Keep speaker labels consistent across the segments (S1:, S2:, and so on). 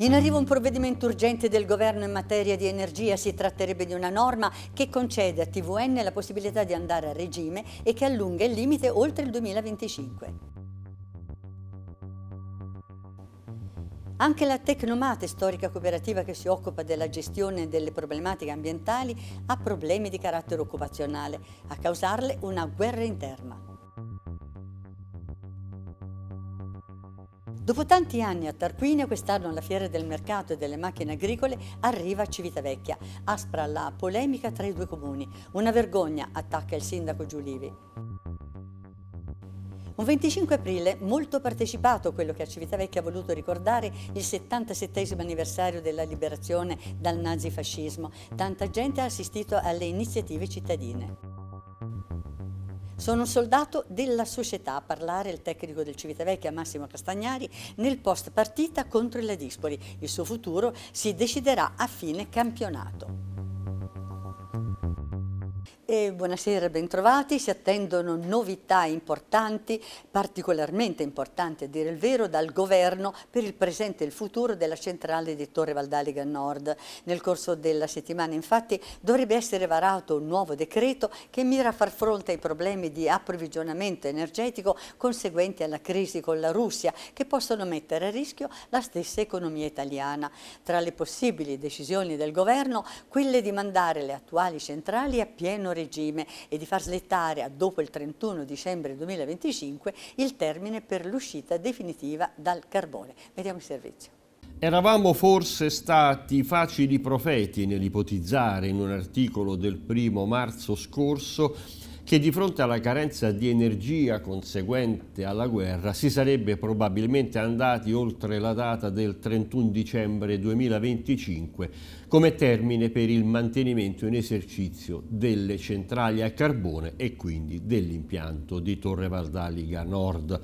S1: In arrivo un provvedimento urgente del governo in materia di energia, si tratterebbe di una norma che concede a TVN la possibilità di andare a regime e che allunga il limite oltre il 2025. Anche la Tecnomate, storica cooperativa che si occupa della gestione delle problematiche ambientali, ha problemi di carattere occupazionale, a causarle una guerra interna. Dopo tanti anni a Tarquinia, quest'anno alla Fiera del Mercato e delle Macchine Agricole arriva Civitavecchia, aspra la polemica tra i due comuni. Una vergogna, attacca il sindaco Giulivi. Un 25 aprile molto partecipato, quello che a Civitavecchia ha voluto ricordare il 77 anniversario della liberazione dal nazifascismo. Tanta gente ha assistito alle iniziative cittadine. Sono un soldato della società a parlare il tecnico del Civitavecchia Massimo Castagnari nel post partita contro il Ladispoli. Il suo futuro si deciderà a fine campionato. E buonasera, bentrovati. Si attendono novità importanti, particolarmente importanti a dire il vero, dal governo per il presente e il futuro della centrale di Torre Valdaliga Nord. Nel corso della settimana infatti dovrebbe essere varato un nuovo decreto che mira a far fronte ai problemi di approvvigionamento energetico conseguenti alla crisi con la Russia che possono mettere a rischio la stessa economia italiana. Tra le possibili decisioni del governo, quelle di mandare le attuali centrali a pieno regime e di far slettare dopo il 31 dicembre 2025 il termine per l'uscita definitiva dal carbone. Vediamo il servizio.
S2: Eravamo forse stati facili profeti nell'ipotizzare in un articolo del primo marzo scorso che di fronte alla carenza di energia conseguente alla guerra si sarebbe probabilmente andati oltre la data del 31 dicembre 2025 come termine per il mantenimento in esercizio delle centrali a carbone e quindi dell'impianto di Torre Valdaliga Nord.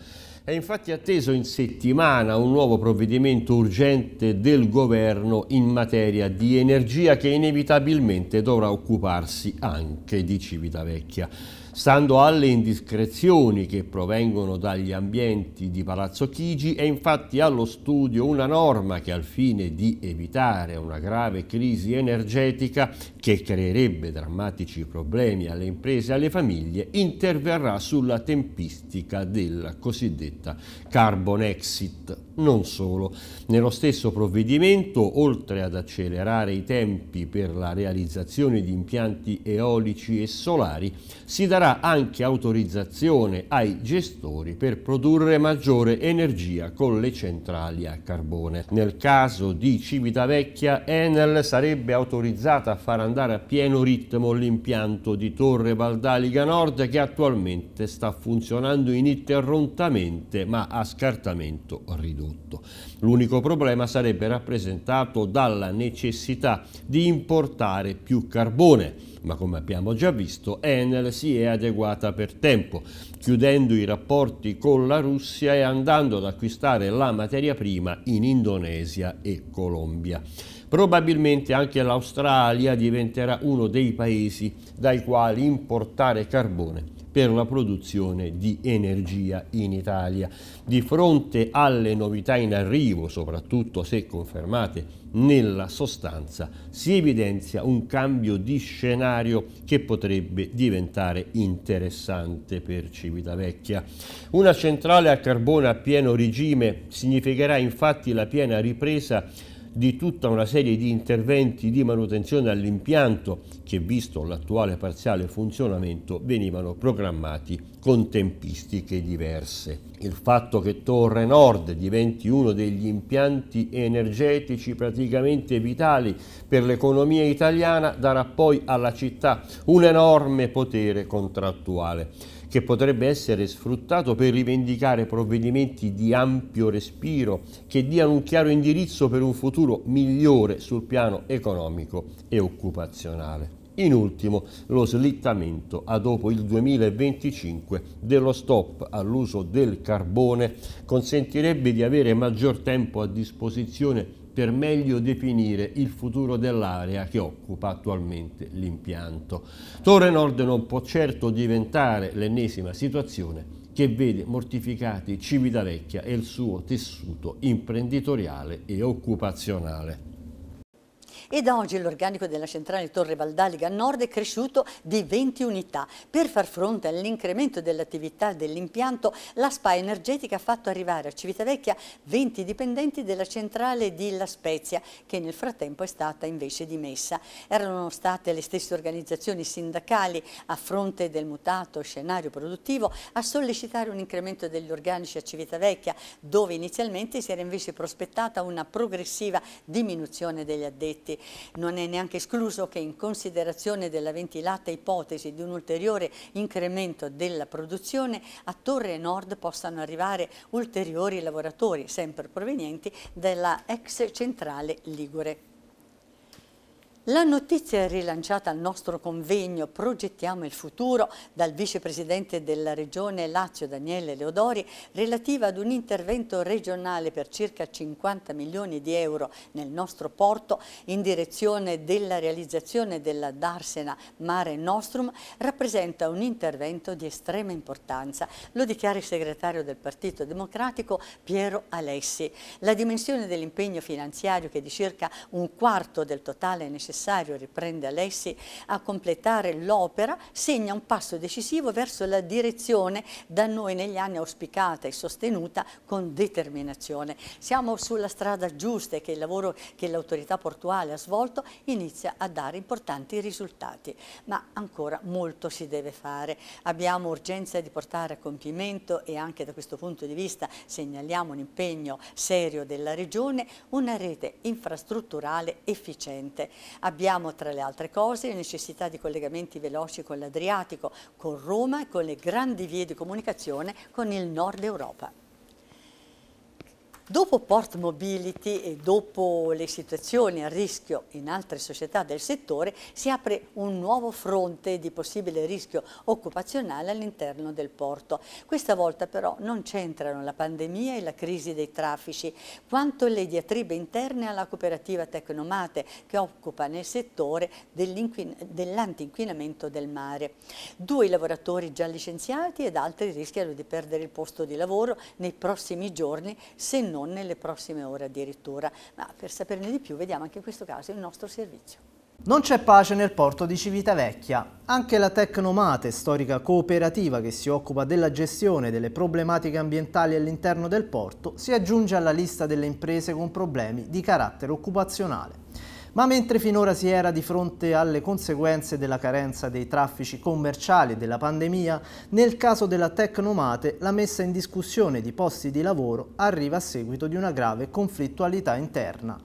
S2: È infatti atteso in settimana un nuovo provvedimento urgente del governo in materia di energia che inevitabilmente dovrà occuparsi anche di Civitavecchia. Stando alle indiscrezioni che provengono dagli ambienti di Palazzo Chigi, è infatti allo studio una norma che al fine di evitare una grave crisi energetica che creerebbe drammatici problemi alle imprese e alle famiglie, interverrà sulla tempistica della cosiddetta carbon exit. Non solo, nello stesso provvedimento, oltre ad accelerare i tempi per la realizzazione di impianti eolici e solari, si darà anche autorizzazione ai gestori per produrre maggiore energia con le centrali a carbone. Nel caso di Civitavecchia, Enel sarebbe autorizzata a far andare a pieno ritmo l'impianto di Torre Valdaliga Nord che attualmente sta funzionando ininterrottamente ma a scartamento ridotto prodotto. L'unico problema sarebbe rappresentato dalla necessità di importare più carbone, ma come abbiamo già visto Enel si è adeguata per tempo, chiudendo i rapporti con la Russia e andando ad acquistare la materia prima in Indonesia e Colombia. Probabilmente anche l'Australia diventerà uno dei paesi dai quali importare carbone per la produzione di energia in Italia. Di fronte alle novità in arrivo, soprattutto se confermate nella sostanza, si evidenzia un cambio di scenario che potrebbe diventare interessante per Civitavecchia. Una centrale a carbone a pieno regime significherà infatti la piena ripresa di tutta una serie di interventi di manutenzione all'impianto che, visto l'attuale parziale funzionamento, venivano programmati con tempistiche diverse. Il fatto che Torre Nord diventi uno degli impianti energetici praticamente vitali per l'economia italiana darà poi alla città un enorme potere contrattuale che potrebbe essere sfruttato per rivendicare provvedimenti di ampio respiro che diano un chiaro indirizzo per un futuro migliore sul piano economico e occupazionale. In ultimo, lo slittamento a dopo il 2025 dello stop all'uso del carbone consentirebbe di avere maggior tempo a disposizione per meglio definire il futuro dell'area che occupa attualmente l'impianto. Torre Nord non può certo diventare l'ennesima situazione che vede mortificati Civitavecchia e il suo tessuto imprenditoriale e occupazionale
S1: e da oggi l'organico della centrale Torre Valdalica Nord è cresciuto di 20 unità. Per far fronte all'incremento dell'attività dell'impianto, la SPA Energetica ha fatto arrivare a Civitavecchia 20 dipendenti della centrale di La Spezia, che nel frattempo è stata invece dimessa. Erano state le stesse organizzazioni sindacali a fronte del mutato scenario produttivo a sollecitare un incremento degli organici a Civitavecchia, dove inizialmente si era invece prospettata una progressiva diminuzione degli addetti. Non è neanche escluso che in considerazione della ventilata ipotesi di un ulteriore incremento della produzione a Torre Nord possano arrivare ulteriori lavoratori, sempre provenienti dalla ex centrale Ligure. La notizia rilanciata al nostro convegno Progettiamo il futuro dal vicepresidente della regione Lazio Daniele Leodori relativa ad un intervento regionale per circa 50 milioni di euro nel nostro porto in direzione della realizzazione della Darsena Mare Nostrum rappresenta un intervento di estrema importanza, lo dichiara il segretario del Partito Democratico Piero Alessi. La dimensione dell'impegno finanziario che è di circa un quarto del totale necessario necessario, riprende Alessi, a completare l'opera, segna un passo decisivo verso la direzione da noi negli anni auspicata e sostenuta con determinazione. Siamo sulla strada giusta e che il lavoro che l'autorità portuale ha svolto inizia a dare importanti risultati, ma ancora molto si deve fare. Abbiamo urgenza di portare a compimento e anche da questo punto di vista segnaliamo un impegno serio della Regione, una rete infrastrutturale efficiente. Abbiamo tra le altre cose la necessità di collegamenti veloci con l'Adriatico, con Roma e con le grandi vie di comunicazione con il nord Europa. Dopo Port Mobility e dopo le situazioni a rischio in altre società del settore si apre un nuovo fronte di possibile rischio occupazionale all'interno del porto. Questa volta però non c'entrano la pandemia e la crisi dei traffici, quanto le diatribe interne alla cooperativa Tecnomate che occupa nel settore dell'antinquinamento dell del mare. Due lavoratori già licenziati ed altri rischiano di perdere il posto di lavoro nei prossimi giorni se non non nelle prossime ore addirittura, ma per saperne di più vediamo anche in questo caso il nostro servizio.
S3: Non c'è pace nel porto di Civitavecchia. Anche la Tecnomate, storica cooperativa che si occupa della gestione delle problematiche ambientali all'interno del porto, si aggiunge alla lista delle imprese con problemi di carattere occupazionale. Ma mentre finora si era di fronte alle conseguenze della carenza dei traffici commerciali e della pandemia, nel caso della Tecnomate la messa in discussione di posti di lavoro arriva a seguito di una grave conflittualità interna.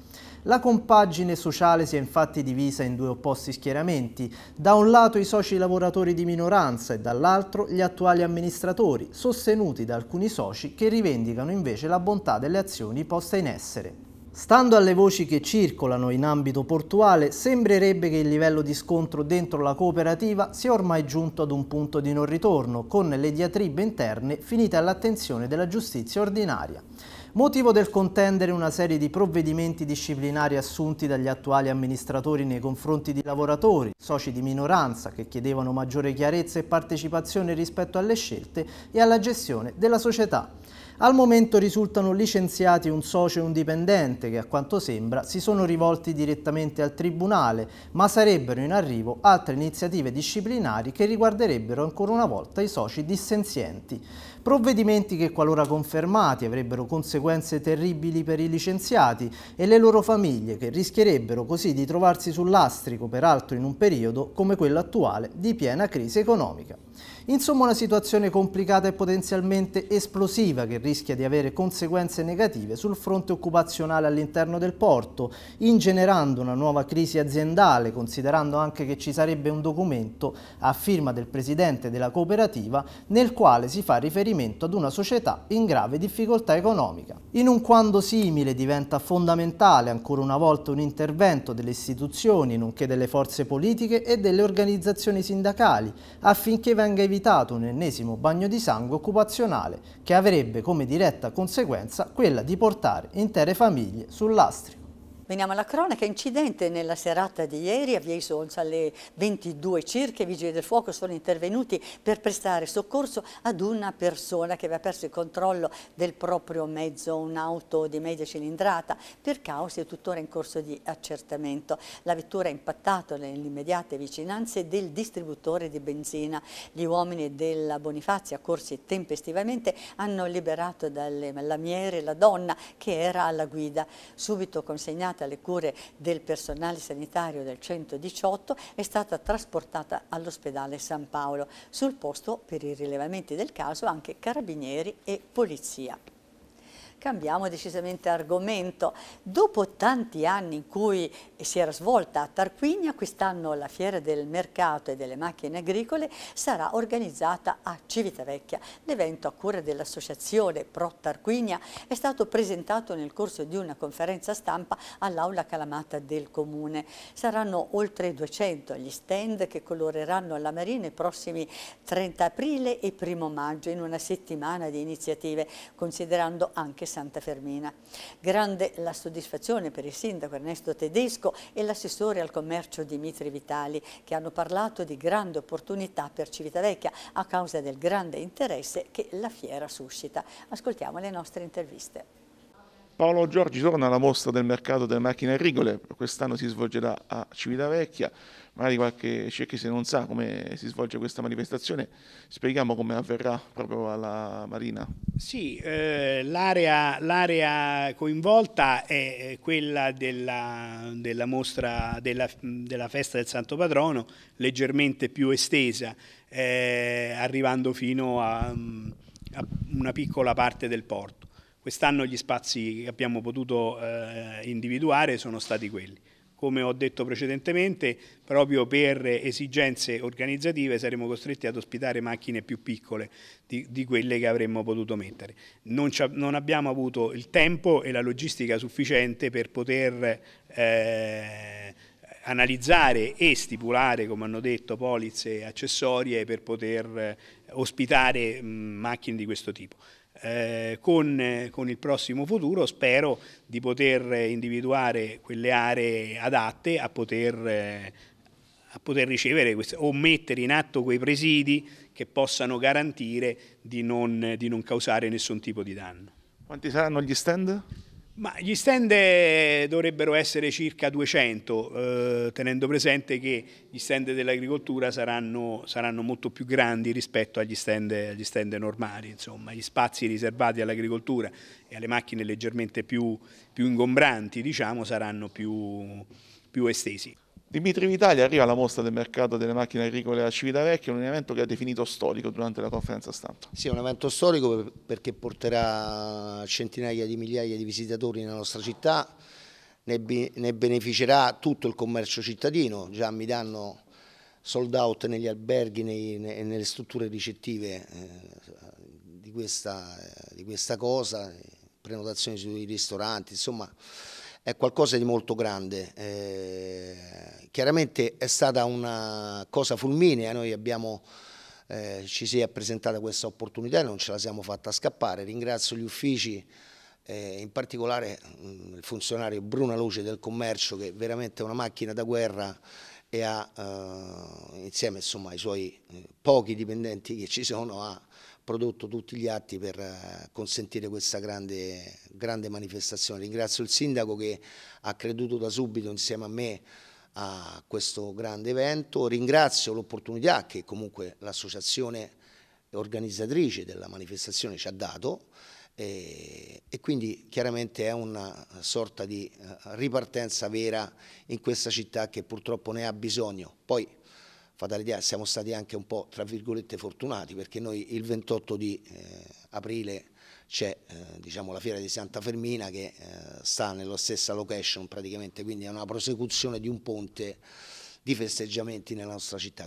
S3: La compagine sociale si è infatti divisa in due opposti schieramenti, da un lato i soci lavoratori di minoranza e dall'altro gli attuali amministratori, sostenuti da alcuni soci che rivendicano invece la bontà delle azioni poste in essere. Stando alle voci che circolano in ambito portuale, sembrerebbe che il livello di scontro dentro la cooperativa sia ormai giunto ad un punto di non ritorno, con le diatribe interne finite all'attenzione della giustizia ordinaria. Motivo del contendere una serie di provvedimenti disciplinari assunti dagli attuali amministratori nei confronti di lavoratori, soci di minoranza che chiedevano maggiore chiarezza e partecipazione rispetto alle scelte e alla gestione della società. Al momento risultano licenziati un socio e un dipendente che a quanto sembra si sono rivolti direttamente al Tribunale, ma sarebbero in arrivo altre iniziative disciplinari che riguarderebbero ancora una volta i soci dissenzienti. Provvedimenti che qualora confermati avrebbero conseguenze terribili per i licenziati e le loro famiglie che rischierebbero così di trovarsi sull'astrico, peraltro in un periodo come quello attuale di piena crisi economica. Insomma una situazione complicata e potenzialmente esplosiva che rischia di avere conseguenze negative sul fronte occupazionale all'interno del porto, ingenerando una nuova crisi aziendale, considerando anche che ci sarebbe un documento a firma del presidente della cooperativa nel quale si fa riferimento ad una società in grave difficoltà economica. In un quando simile diventa fondamentale ancora una volta un intervento delle istituzioni, nonché delle forze politiche e delle organizzazioni sindacali, affinché venga evitato evitato un ennesimo bagno di sangue occupazionale che avrebbe come diretta conseguenza quella di portare intere famiglie sull'astrio.
S1: Veniamo alla cronaca, incidente nella serata di ieri a Via alle 22 circa, i vigili del fuoco sono intervenuti per prestare soccorso ad una persona che aveva perso il controllo del proprio mezzo, un'auto di media cilindrata, per cause tuttora in corso di accertamento. La vettura ha impattato nelle immediate vicinanze del distributore di benzina. Gli uomini della Bonifazia, corsi tempestivamente, hanno liberato dalle lamiere la donna che era alla guida, subito consegnata affidata alle cure del personale sanitario del 118 è stata trasportata all'ospedale San Paolo. Sul posto per i rilevamenti del caso anche carabinieri e polizia. Cambiamo decisamente argomento. Dopo tanti anni in cui si era svolta a Tarquinia, quest'anno la fiera del mercato e delle macchine agricole sarà organizzata a Civitavecchia. L'evento a cura dell'associazione Pro Tarquinia è stato presentato nel corso di una conferenza stampa all'aula Calamata del Comune. Saranno oltre 200 gli stand che coloreranno la marina i prossimi 30 aprile e 1 maggio in una settimana di iniziative, considerando anche Santa Fermina. Grande la soddisfazione per il sindaco Ernesto Tedesco e l'assessore al commercio Dimitri Vitali che hanno parlato di grande opportunità per Civitavecchia a causa del grande interesse che la fiera suscita. Ascoltiamo le nostre interviste.
S4: Paolo Giorgi torna alla mostra del mercato delle macchine agricole, quest'anno si svolgerà a Civitavecchia, magari qualche cecchi se non sa come si svolge questa manifestazione, spieghiamo come avverrà proprio alla Marina.
S5: Sì, eh, l'area, coinvolta è quella della, della mostra della, della, festa del Santo Patrono, leggermente più estesa, eh, arrivando fino a, a una piccola parte del porto. Quest'anno gli spazi che abbiamo potuto eh, individuare sono stati quelli. Come ho detto precedentemente, proprio per esigenze organizzative saremo costretti ad ospitare macchine più piccole di, di quelle che avremmo potuto mettere. Non, non, abbiamo avuto il tempo e la logistica sufficiente per poter eh, analizzare e stipulare, come hanno detto, polizze accessorie per poter ospitare mh, macchine di questo tipo eh, con, con, il prossimo futuro spero di poter individuare quelle aree adatte a poter, eh, a poter ricevere queste, o mettere in atto quei presidi che possano garantire di non, di non causare nessun tipo di danno. Quanti saranno gli stand? Ma gli stand eh, dovrebbero essere circa 200, eh, tenendo presente che gli stand dell'agricoltura saranno, saranno, molto più grandi rispetto agli stand, agli stand normali, insomma, gli spazi riservati all'agricoltura e alle macchine leggermente più, più ingombranti diciamo,
S4: saranno più, più estesi. Dimitri Vitali arriva alla mostra del mercato delle macchine agricole a Civitavecchia, un evento che ha definito storico durante la conferenza stampa. Sì, è un evento storico
S6: perché porterà centinaia di migliaia di visitatori nella nostra città, ne, beneficerà tutto il commercio cittadino, già mi danno sold out negli alberghi e nelle strutture ricettive eh, di, questa, eh, di questa cosa, eh, prenotazioni sui ristoranti, insomma è qualcosa di molto grande. Eh, chiaramente è stata una cosa fulminea, noi abbiamo, eh, ci si è presentata questa opportunità e non ce la siamo fatta scappare. Ringrazio gli uffici, eh, in particolare mh, mm, il funzionario Bruna Luce del Commercio che è veramente una macchina da guerra e ha, eh, insieme insomma, ai suoi eh, pochi dipendenti che ci sono, ha prodotto tutti gli atti per eh, consentire questa grande, grande manifestazione. Ringrazio il sindaco che ha creduto da subito insieme a me a questo grande evento, ringrazio l'opportunità che comunque l'associazione organizzatrice della manifestazione ci ha dato e, e, quindi chiaramente è una sorta di eh, ripartenza vera in questa città che purtroppo ne ha bisogno. Poi fatale idea, siamo stati anche un po' tra virgolette fortunati perché noi il 28 di eh, aprile c'è eh, diciamo, la fiera di Santa Fermina che eh, sta nella stessa location praticamente, quindi è una prosecuzione di un ponte di festeggiamenti nella nostra città.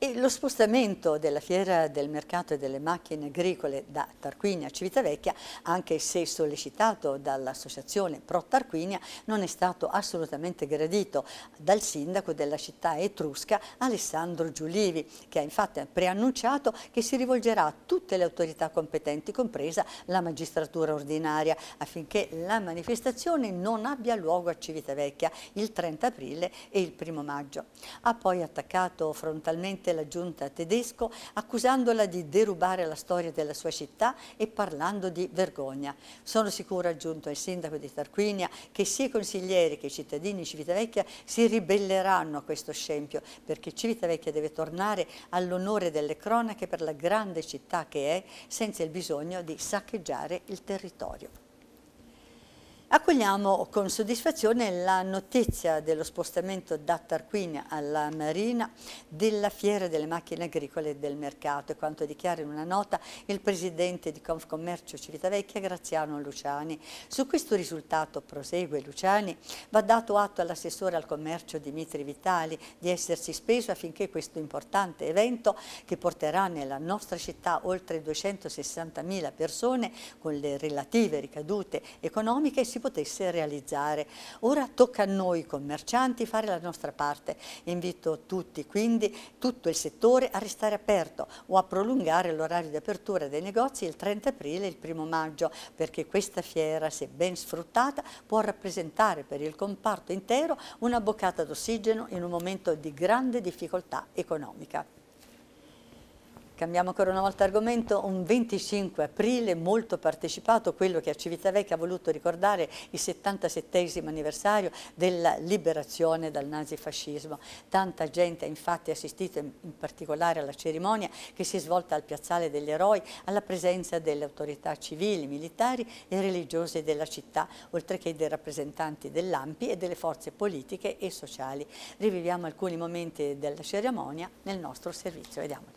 S1: E lo spostamento della fiera del mercato e delle macchine agricole da Tarquinia a Civitavecchia, anche se sollecitato dall'associazione Pro Tarquinia, non è stato assolutamente gradito dal sindaco della città etrusca Alessandro Giulivi, che ha infatti preannunciato che si rivolgerà a tutte le autorità competenti, compresa la magistratura ordinaria, affinché la manifestazione non abbia luogo a Civitavecchia il 30 aprile e il 1 maggio. Ha poi attaccato frontalmente duramente la giunta tedesco accusandola di derubare la storia della sua città e parlando di vergogna. Sono sicura, aggiunto il sindaco di Tarquinia, che sia i consiglieri che i cittadini di Civitavecchia si ribelleranno a questo scempio perché Civitavecchia deve tornare all'onore delle cronache per la grande città che è senza il bisogno di saccheggiare il territorio. Accogliamo con soddisfazione la notizia dello spostamento da Tarquinia alla Marina della fiera delle macchine agricole del mercato, è quanto dichiara in una nota il presidente di Confcommercio Civitavecchia Graziano Luciani. Su questo risultato, prosegue Luciani, va dato atto all'assessore al commercio Dimitri Vitali di essersi speso affinché questo importante evento che porterà nella nostra città oltre 260.000 persone con le relative ricadute economiche si si potesse realizzare. Ora tocca a noi commercianti fare la nostra parte. Invito tutti, quindi tutto il settore, a restare aperto o a prolungare l'orario di apertura dei negozi il 30 aprile e il 1 maggio, perché questa fiera, se ben sfruttata, può rappresentare per il comparto intero una boccata d'ossigeno in un momento di grande difficoltà economica. Cambiamo ancora una volta argomento, un 25 aprile molto partecipato, quello che a Civitavecchia ha voluto ricordare il 77 anniversario della liberazione dal nazifascismo. Tanta gente ha infatti assistito in particolare alla cerimonia che si è svolta al Piazzale degli Eroi alla presenza delle autorità civili, militari e religiose della città, oltre che dei rappresentanti dell'AMPI e delle forze politiche e sociali. Riviviamo alcuni momenti della cerimonia nel nostro servizio, vediamoli.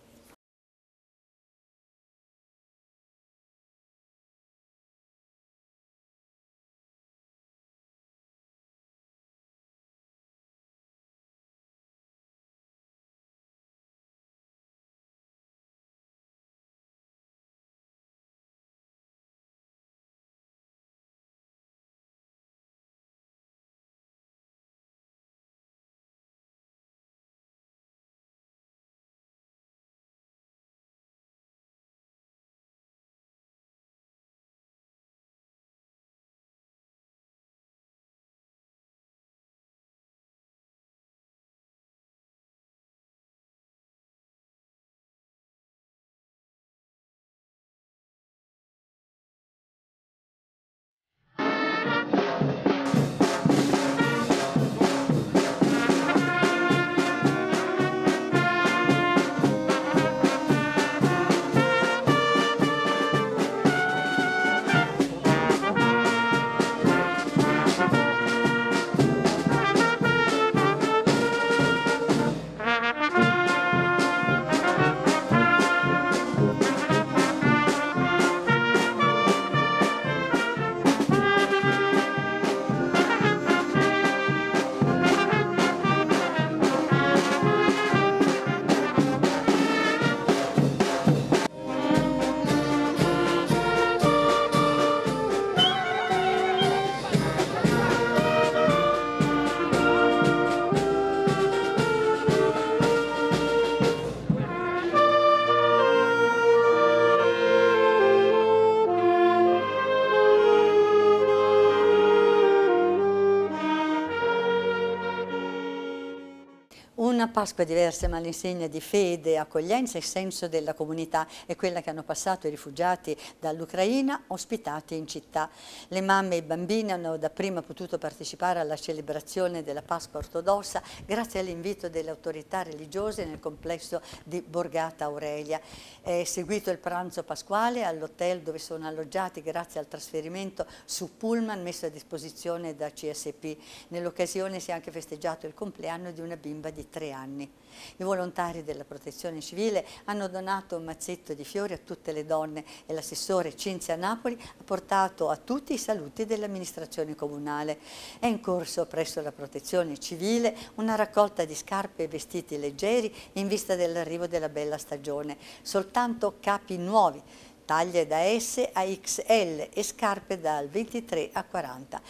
S1: Pasqua è diversa ma l'insegna di fede, accoglienza e senso della comunità è quella che hanno passato i rifugiati dall'Ucraina ospitati in città. Le mamme e i bambini hanno dapprima potuto partecipare alla celebrazione della Pasqua ortodossa grazie all'invito delle autorità religiose nel complesso di Borgata Aurelia. È seguito il pranzo pasquale all'hotel dove sono alloggiati grazie al trasferimento su Pullman messo a disposizione da CSP. Nell'occasione si è anche festeggiato il compleanno di una bimba di tre anni anni. I volontari della protezione civile hanno donato un mazzetto di fiori a tutte le donne e l'assessore Cinzia Napoli ha portato a tutti i saluti dell'amministrazione comunale. È in corso presso la protezione civile una raccolta di scarpe e vestiti leggeri in vista dell'arrivo della bella stagione. Soltanto capi nuovi taglie da S a XL e scarpe dal 23 a 40.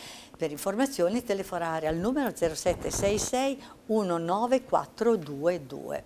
S1: Per informazioni telefonare al numero 0766 19422.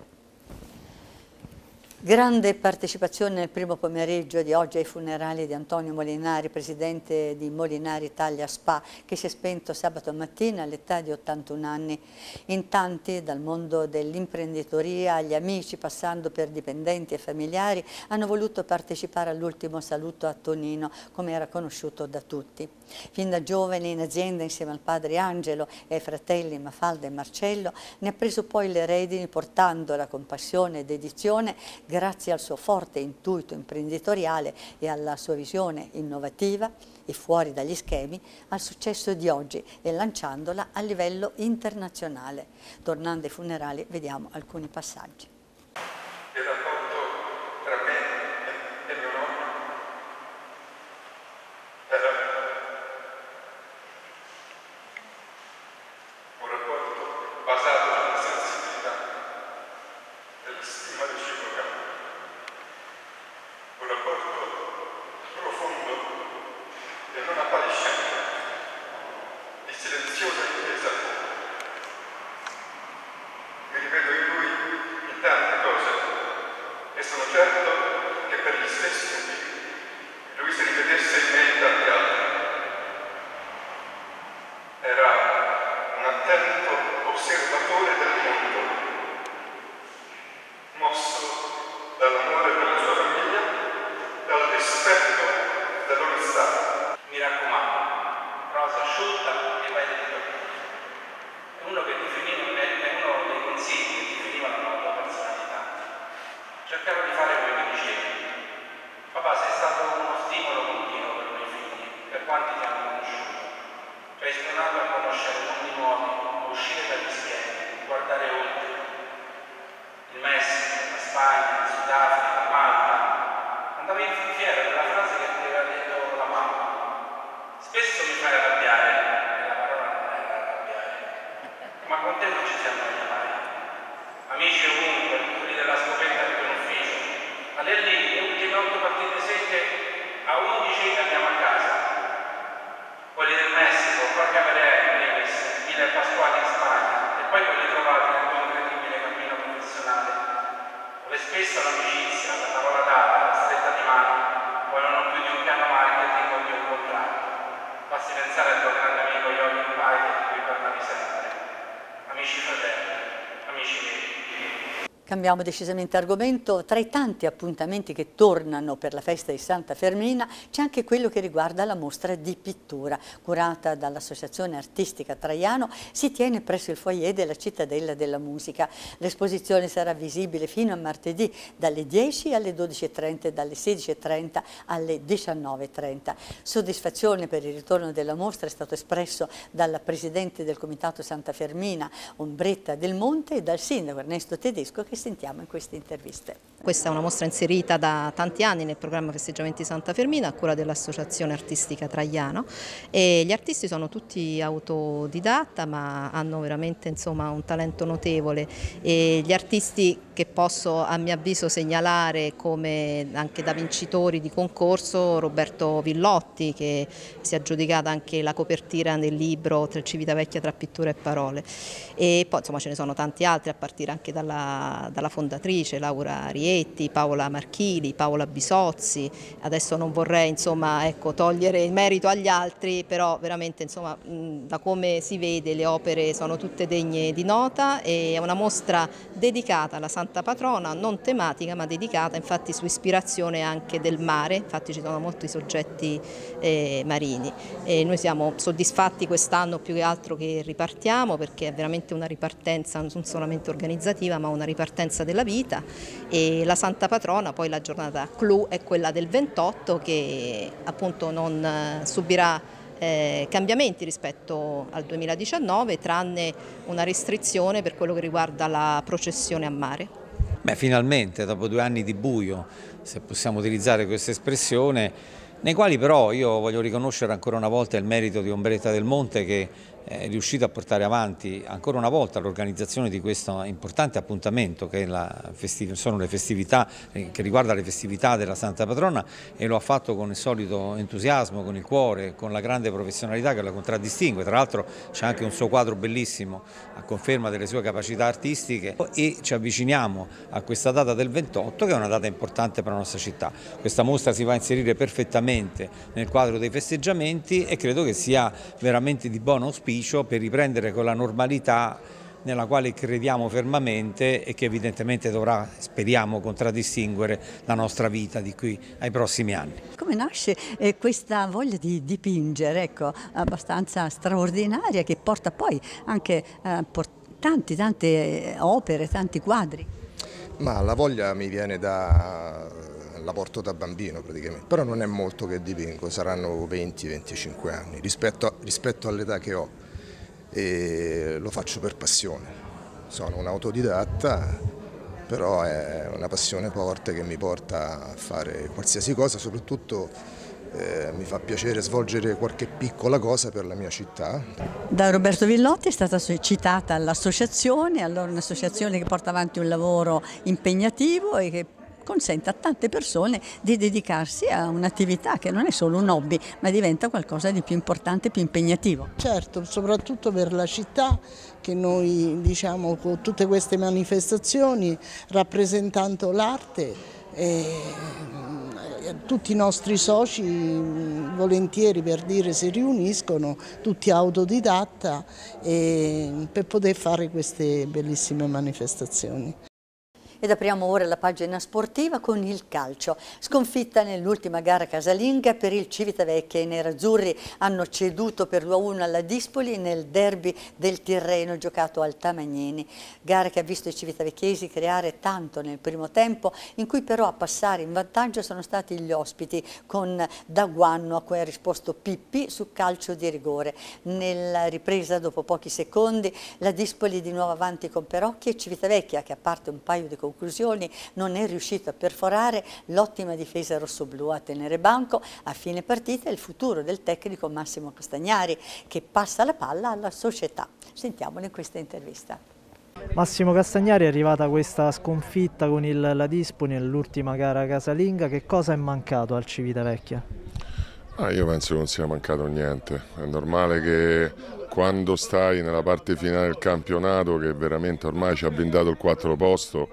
S1: Grande partecipazione nel primo pomeriggio di oggi ai funerali di Antonio Molinari, presidente di Molinari Italia Spa, che si è spento sabato mattina all'età di 81 anni. In tanti, dal mondo dell'imprenditoria agli amici, passando per dipendenti e familiari, hanno voluto partecipare all'ultimo saluto a Tonino, come era conosciuto da tutti. Fin da giovane in azienda insieme al padre Angelo e ai fratelli Mafalda e Marcello, ne ha preso poi le redini portando la compassione e dedizione grazie al suo forte intuito imprenditoriale e alla sua visione innovativa e fuori dagli schemi, al successo di oggi e lanciandola a livello internazionale. Tornando ai funerali vediamo alcuni passaggi. cambiamo decisamente argomento, tra i tanti appuntamenti che tornano per la festa di Santa Fermina c'è anche quello che riguarda la mostra di pittura, curata dall'Associazione Artistica Traiano, si tiene presso il foyer della Cittadella della Musica. L'esposizione sarà visibile fino a martedì dalle 10 alle 12.30 dalle 16.30 alle 19.30. Soddisfazione per il ritorno della mostra è stato espresso dalla Presidente del Comitato Santa Fermina, Ombretta del Monte, e dal Sindaco Ernesto Tedesco che si sentiamo in queste interviste.
S7: Questa è una mostra inserita da tanti anni nel programma Festeggiamenti Santa Fermina a cura dell'Associazione Artistica Traiano e gli artisti sono tutti autodidatta ma hanno veramente insomma, un talento notevole e gli artisti che posso a mio avviso segnalare come anche da vincitori di concorso Roberto Villotti che si è aggiudicata anche la copertina del libro Tre Vecchia tra pittura e parole e poi insomma ce ne sono tanti altri a partire anche dalla, dalla fondatrice Laura Rieri Galletti, Paola Marchili, Paola Bisozzi, adesso non vorrei insomma, ecco, togliere il merito agli altri, però veramente insomma, da come si vede le opere sono tutte degne di nota e è una mostra dedicata alla Santa Patrona, non tematica ma dedicata infatti su ispirazione anche del mare, infatti ci sono molti soggetti eh, marini e noi siamo soddisfatti quest'anno più che altro che ripartiamo perché è veramente una ripartenza non solamente organizzativa ma una ripartenza della vita e la Santa Patrona, poi la giornata clou è quella del 28 che appunto non eh, subirà eh, cambiamenti rispetto al 2019, tranne una restrizione per quello che riguarda la processione a mare.
S2: Beh, finalmente, dopo due anni di buio, se possiamo utilizzare questa espressione, nei quali però io voglio riconoscere ancora una volta il merito di Ombretta del Monte che è riuscito a portare avanti ancora una volta l'organizzazione di questo importante appuntamento che sono le festività, eh, che riguarda le festività della Santa Patrona e lo ha fatto con il solito entusiasmo, con il cuore, con la grande professionalità che la contraddistingue, tra l'altro c'è anche un suo quadro bellissimo a conferma delle sue capacità artistiche e ci avviciniamo a questa data del 28 che è una data importante per la nostra città. Questa mostra si va a inserire perfettamente nel quadro dei festeggiamenti e credo che sia veramente di buon auspicio auspicio per riprendere quella normalità nella quale crediamo fermamente e che evidentemente dovrà, speriamo, contraddistinguere la nostra vita di qui ai prossimi anni.
S1: Come nasce eh, questa voglia di dipingere, ecco, abbastanza straordinaria che porta poi anche a eh, tanti, tante eh, opere, tanti quadri?
S6: Ma la voglia mi viene da... la porto da bambino praticamente, però non è molto che dipingo, saranno 20-25 anni rispetto, rispetto all'età che ho e lo faccio per passione. Sono un autodidatta, però è una passione forte che mi porta a fare qualsiasi cosa, soprattutto eh, mi fa piacere svolgere qualche piccola cosa per la mia città.
S1: Da Roberto Villotti è stata citata l'associazione, allora un'associazione che porta avanti un lavoro impegnativo e che consente a tante persone di dedicarsi a un'attività che non è solo un hobby, ma diventa qualcosa di più importante, più impegnativo. Certo, soprattutto
S3: per la città che noi diciamo con tutte queste manifestazioni rappresentando l'arte eh, tutti i nostri soci volentieri per dire si riuniscono, tutti autodidatta eh, per poter fare queste bellissime manifestazioni.
S1: Ed apriamo ora la pagina sportiva con il calcio. Sconfitta nell'ultima gara casalinga per il Civitavecchia, i nerazzurri hanno ceduto per l'1-1 alla Dispoli nel derby del Tirreno giocato al Tamagnini. Gara che ha visto i civitavecchiesi creare tanto nel primo tempo, in cui però a passare in vantaggio sono stati gli ospiti con Daguanno a cui ha risposto Pippi su calcio di rigore. Nella ripresa dopo pochi secondi la Dispoli di nuovo avanti con Perocchi e Civitavecchia che a parte un paio di concorsi conclusioni, non è riuscito a perforare l'ottima difesa rossoblù a tenere banco a fine partita il futuro del tecnico Massimo Castagnari che passa la palla alla società. Sentiamolo in questa intervista.
S3: Massimo Castagnari è arrivata questa sconfitta con il Ladispoli nell'ultima gara casalinga, che cosa è mancato al Civitavecchia?
S4: Ah, io penso che non sia mancato niente, è normale che quando stai nella parte finale del campionato che veramente ormai ci ha blindato il quattro posto,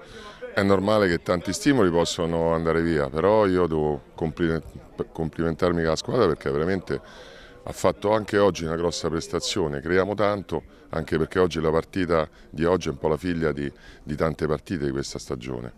S4: è normale che tanti stimoli possano andare via, però io devo complimentarmi con la squadra perché veramente ha fatto anche oggi una grossa prestazione, creiamo tanto, anche perché oggi la partita di oggi è un po' la figlia di, di tante partite di questa stagione.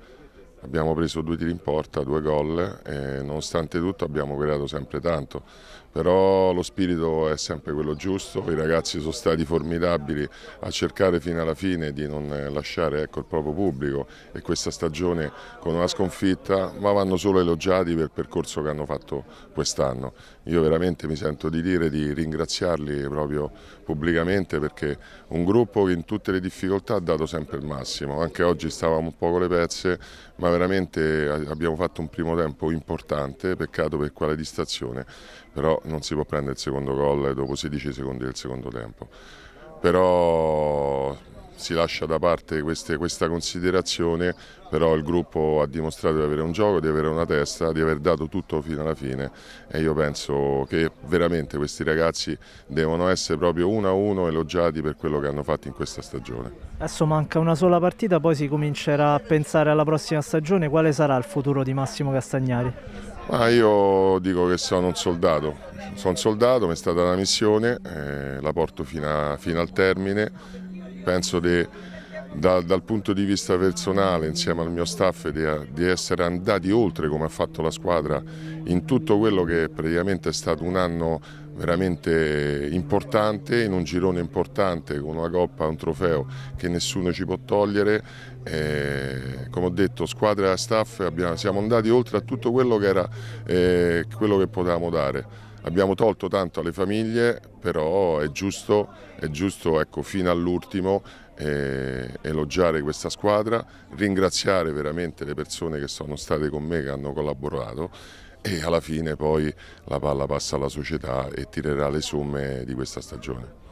S4: Abbiamo preso due tiri in porta, due gol e nonostante tutto abbiamo creato sempre tanto, però lo spirito è sempre quello giusto, i ragazzi sono stati formidabili a cercare fino alla fine di non lasciare ecco, il proprio pubblico e questa stagione con una sconfitta, ma vanno solo elogiati per il percorso che hanno fatto quest'anno io veramente mi sento di dire di ringraziarli proprio pubblicamente perché un gruppo che in tutte le difficoltà ha dato sempre il massimo, anche oggi stavamo un po' con le pezze ma veramente abbiamo fatto un primo tempo importante, peccato per quale distrazione, però non si può prendere il secondo gol dopo 16 secondi del secondo tempo. Però si lascia da parte queste, questa considerazione, però il gruppo ha dimostrato di avere un gioco, di avere una testa, di aver dato tutto fino alla fine e io penso che veramente questi ragazzi devono essere proprio uno a uno elogiati per quello che hanno fatto in questa stagione.
S3: Adesso manca una sola partita, poi si comincerà a pensare alla prossima stagione, quale sarà il futuro di Massimo Castagnari?
S4: Ma io dico che sono un soldato, sono un soldato, mi è stata una missione, eh, la porto fino, a, fino al termine penso che da, dal punto di vista personale insieme al mio staff di, di, essere andati oltre come ha fatto la squadra in tutto quello che praticamente è stato un anno veramente importante, in un girone importante con una coppa, un trofeo che nessuno ci può togliere. E, come ho detto, squadra e staff abbiamo, siamo andati oltre a tutto quello che era eh, quello che potevamo dare. Abbiamo tolto tanto alle famiglie, però è giusto è giusto ecco, fino all'ultimo eh, elogiare questa squadra, ringraziare veramente le persone che sono state con me, che hanno collaborato e alla fine poi la palla passa alla società e tirerà le somme di questa stagione.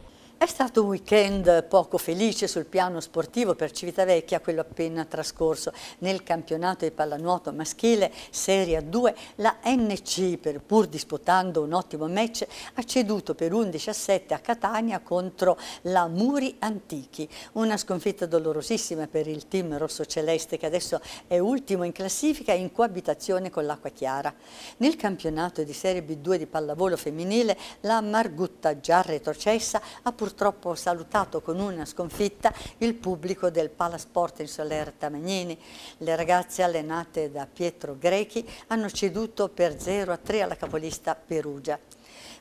S1: È stato un weekend poco felice sul piano sportivo per Civitavecchia, quello appena trascorso. Nel campionato di pallanuoto maschile Serie 2, la NC, per pur disputando un ottimo match, ha ceduto per 11-7 a Catania contro la Muri Antichi. Una sconfitta dolorosissima per il team rosso-celeste che adesso è ultimo in classifica in coabitazione con l'Acqua Chiara. Nel campionato di Serie B2 di pallavolo femminile, la Margutta, già retrocessa, ha purtroppo purtroppo salutato con una sconfitta il pubblico del Palasport in Solera Tamagnini. Le ragazze allenate da Pietro Grechi hanno ceduto per 0 a 3 alla capolista Perugia.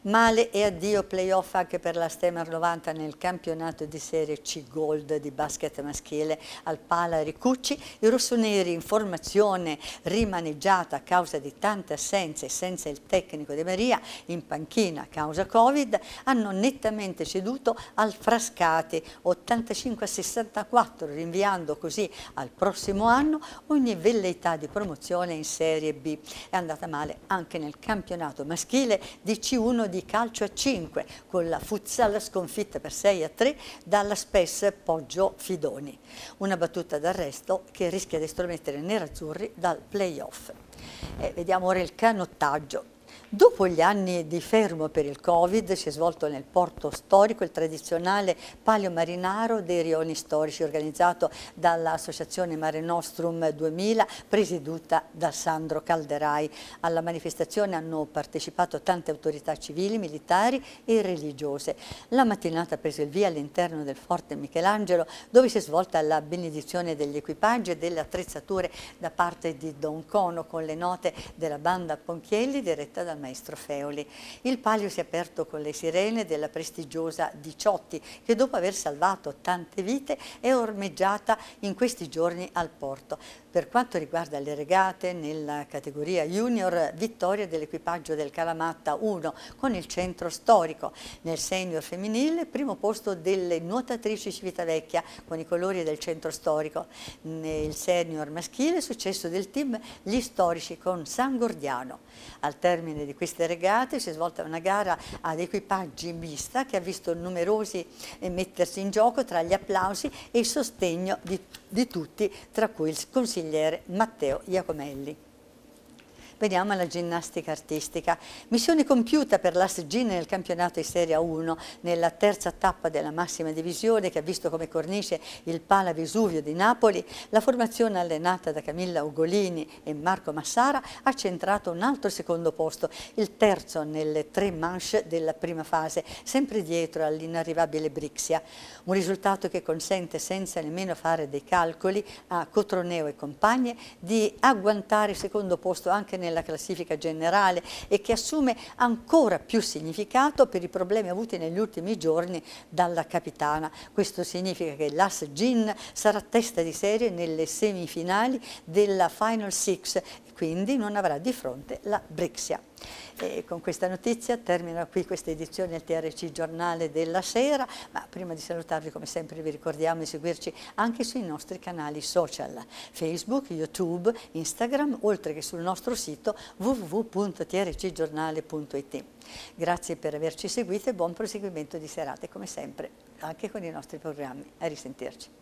S1: Male e addio playoff anche per la Stemar 90 nel campionato di Serie C Gold di basket maschile al Pala Ricucci. I rossoneri in formazione rimaneggiata a causa di tante assenze senza il tecnico De Maria in panchina a causa Covid hanno nettamente ceduto al Frascati 85 64 rinviando così al prossimo anno ogni velleità di promozione in Serie B. È andata male anche nel campionato maschile di C1 di calcio a 5 con la Futsal sconfitta per 6 a 3 dalla Spes Poggio Fidoni. Una battuta d'arresto che rischia di estromettere i nerazzurri dal playoff. Eh, vediamo ora il canottaggio Dopo gli anni di fermo per il Covid si è svolto nel porto storico il tradizionale palio marinaro dei rioni storici organizzato dall'associazione Mare Nostrum 2000 presieduta da Sandro Calderai. Alla manifestazione hanno partecipato tante autorità civili, militari e religiose. La mattinata ha preso il via all'interno del forte Michelangelo dove si è svolta la benedizione degli equipaggi e delle attrezzature da parte di Don Cono con le note della banda Ponchielli diretta dal maestro Feoli. Il palio si è aperto con le sirene della prestigiosa Diciotti che dopo aver salvato tante vite è ormeggiata in questi giorni al porto. Per quanto riguarda le regate, nella categoria junior vittoria dell'equipaggio del Calamatta 1 con il centro storico. Nel senior femminile primo posto delle nuotatrici Civitavecchia con i colori del centro storico. Nel senior maschile successo del team gli storici con San Gordiano. Al termine di di queste regate si è svolta una gara ad equipaggi in vista che ha visto numerosi eh, mettersi in gioco tra gli applausi e il sostegno di, di tutti, tra cui il consigliere Matteo Iacomelli. Veniamo alla ginnastica artistica. Missione compiuta per l'As G nel campionato di Serie 1 nella terza tappa della massima divisione che ha visto come cornice il Pala Vesuvio di Napoli. La formazione allenata da Camilla Ugolini e Marco Massara ha centrato un altro secondo posto, il terzo nelle tre manche della prima fase, sempre dietro all'inarrivabile Brixia. Un risultato che consente senza nemmeno fare dei calcoli a Cotroneo e compagne di agguantare il secondo posto anche nella nella classifica generale e che assume ancora più significato per i problemi avuti negli ultimi giorni dalla capitana. Questo significa che l'As Gin sarà testa di serie nelle semifinali della Final Six quindi non avrà di fronte la Brixia. E con questa notizia termino qui questa edizione del TRC Giornale della Sera, ma prima di salutarvi come sempre vi ricordiamo di seguirci anche sui nostri canali social, Facebook, YouTube, Instagram, oltre che sul nostro sito www.trcgiornale.it. Grazie per averci seguito e buon proseguimento di serate come sempre anche con i nostri programmi. A risentirci.